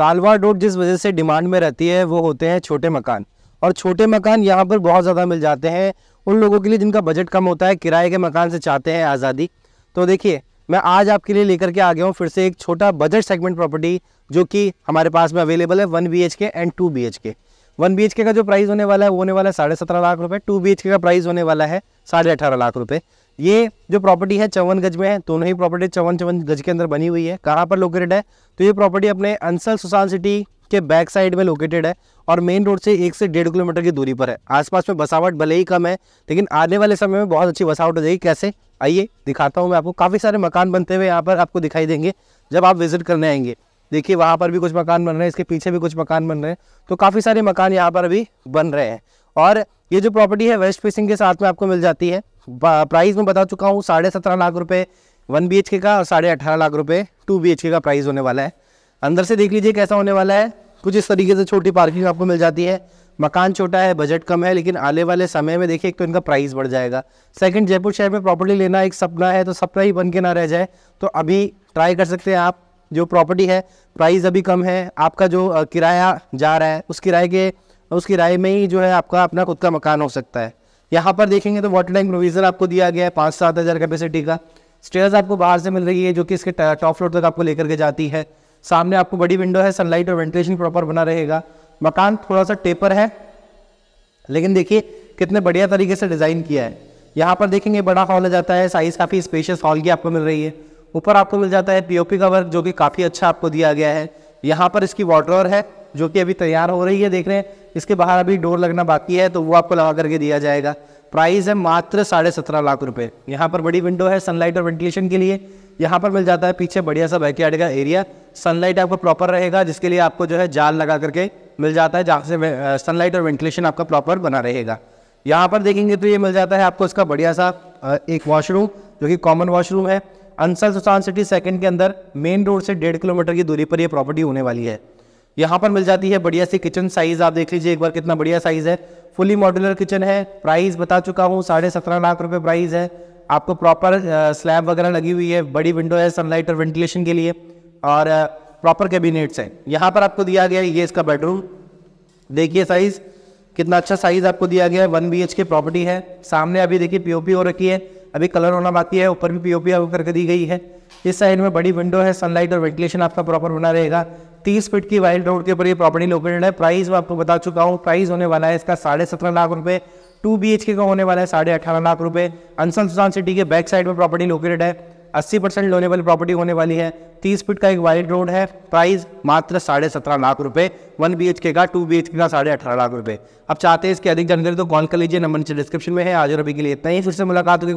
कालवा डोट जिस वजह से डिमांड में रहती है वो होते हैं छोटे मकान और छोटे मकान यहाँ पर बहुत ज़्यादा मिल जाते हैं उन लोगों के लिए जिनका बजट कम होता है किराए के मकान से चाहते हैं आज़ादी तो देखिए मैं आज आपके लिए लेकर के आ गया हूँ फिर से एक छोटा बजट सेगमेंट प्रॉपर्टी जो कि हमारे पास में अवेलेबल है one B H K and two B H K one B H K का जो प्राइस होने वाला है वो होने वाला है साढ़े सत्रह लाख रुपये टू बी एच के का प्राइस होने वाला है साढ़े अठारह लाख रुपए ये जो प्रॉपर्टी है चौवन गज में है दोनों ही प्रॉपर्टी चौवन चौवन गज के अंदर बनी हुई है कहाँ पर लोकेटेड है तो ये प्रॉपर्टी अपने अंसल सुशान सिटी के बैक साइड में लोकेटेड है और मेन रोड से एक से डेढ़ किलोमीटर की दूरी पर है आसपास में बसावट भले ही कम है लेकिन आने वाले समय में बहुत अच्छी बसावट हो जाएगी कैसे आइए दिखाता हूँ मैं आपको काफ़ी सारे मकान बनते हुए यहाँ पर आपको दिखाई देंगे जब आप विजिट करने आएंगे देखिए वहाँ पर भी कुछ मकान बन रहे हैं इसके पीछे भी कुछ मकान बन रहे हैं तो काफ़ी सारे मकान यहाँ पर अभी बन रहे हैं और ये जो प्रॉपर्टी है वेस्ट फेसिंग के साथ में आपको मिल जाती है प्राइस में बता चुका हूँ साढ़े सत्रह लाख रुपये वन बी का और साढ़े अठारह लाख रुपये टू बी का प्राइस होने वाला है अंदर से देख लीजिए कैसा होने वाला है कुछ इस तरीके से छोटी पार्किंग आपको मिल जाती है मकान छोटा है बजट कम है लेकिन आने वाले समय में देखिए एक तो इनका प्राइस बढ़ जाएगा सेकंड जयपुर शहर में प्रॉपर्टी लेना एक सपना है तो सपना ही बन के ना रह जाए तो अभी ट्राई कर सकते हैं आप जो प्रॉपर्टी है प्राइस अभी कम है आपका जो किराया जा रहा है उस किराए के उसकी राय में ही जो है आपका अपना खुद का मकान हो सकता है यहाँ पर देखेंगे तो वाटर टैंक प्रोविज़र आपको दिया गया है पाँच सात हज़ार कैपेसिटी का स्टेयर्स आपको बाहर से मिल रही है जो कि इसके टॉप फ्लोर तक आपको लेकर के जाती है सामने आपको बड़ी विंडो है सनलाइट और वेंटिलेशन प्रॉपर बना रहेगा मकान थोड़ा सा टेपर है लेकिन देखिए कितने बढ़िया तरीके से डिज़ाइन किया है यहाँ पर देखेंगे बड़ा हॉल आ जाता है साइज़ काफ़ी स्पेशियस हॉल की आपको मिल रही है ऊपर आपको मिल जाता है पीओपी का वर्क जो कि काफ़ी अच्छा आपको दिया गया है यहाँ पर इसकी वाटर है जो कि अभी तैयार हो रही है देख रहे हैं इसके बाहर अभी डोर लगना बाकी है तो वो आपको लगा करके दिया जाएगा प्राइस है मात्र साढ़े सत्रह लाख रुपए यहाँ पर बड़ी विंडो है सनलाइट और वेंटिलेशन के लिए यहाँ पर मिल जाता है पीछे बढ़िया सा बैकयार्ड का एरिया सनलाइट आपका प्रॉपर रहेगा जिसके लिए आपको जो है जाल लगा करके मिल जाता है जहाँ से सनलाइट और वेंटिलेशन आपका प्रॉपर बना रहेगा यहाँ पर देखेंगे तो ये मिल जाता है आपको इसका बढ़िया सा एक वॉशरूम जो कि कॉमन वॉशरूम है अंसल सुल्तान सिटी सेकंड के अंदर मेन रोड से डेढ़ किलोमीटर की दूरी पर यह प्रॉपर्टी होने वाली है यहाँ पर मिल जाती है बढ़िया सी किचन साइज आप देख लीजिए एक बार कितना बढ़िया साइज है फुली मॉड्यूलर किचन है प्राइस बता चुका हूँ साढ़े सत्रह लाख रुपए प्राइस है आपको प्रॉपर स्लैब वगैरह लगी हुई है बड़ी विंडो है सनलाइट और वेंटिलेशन के लिए और प्रॉपर कैबिनेट्स हैं यहाँ पर आपको दिया गया है ये इसका बेडरूम देखिए साइज़ कितना अच्छा साइज़ आपको दिया गया है वन बी के प्रॉपर्टी है सामने अभी देखिए पीओपी हो रखी है अभी कलर होना बाकी है ऊपर भी पीओपी आपको करके दी गई है इस साइड में बड़ी विंडो है सनलाइट और वेंटिलेशन आपका प्रॉपर बना रहेगा तीस फीट की वाइल्ड रोड के ऊपर ये प्रॉपर्टी लोकेटेड है प्राइस मैं आपको बता चुका हूँ प्राइस होने वाला है इसका साढ़े सत्रह लाख रुपये टू बी एच के का होने वाला है साढ़े अठारह लाख रुपये अनसन सुसान सिटी के बैक साइड में प्रॉपर्टी लोकेटेड है अस्सी परसेंट लोने वाली प्रॉपर्टी होने वाली है तीस फीट का एक वाइल्ड रोड है प्राइस मात्र साढ़े सत्रह लाख रुपए वन बी के का टू बी के का साढ़े अठारह लाख रुपए अब चाहते हैं इसकी अधिक जानकारी तो कॉल कर लीजिए नंबर नीचे डिस्क्रिप्शन में है आज और अभी के लिए इतना ही फिर से मुलाकात होगी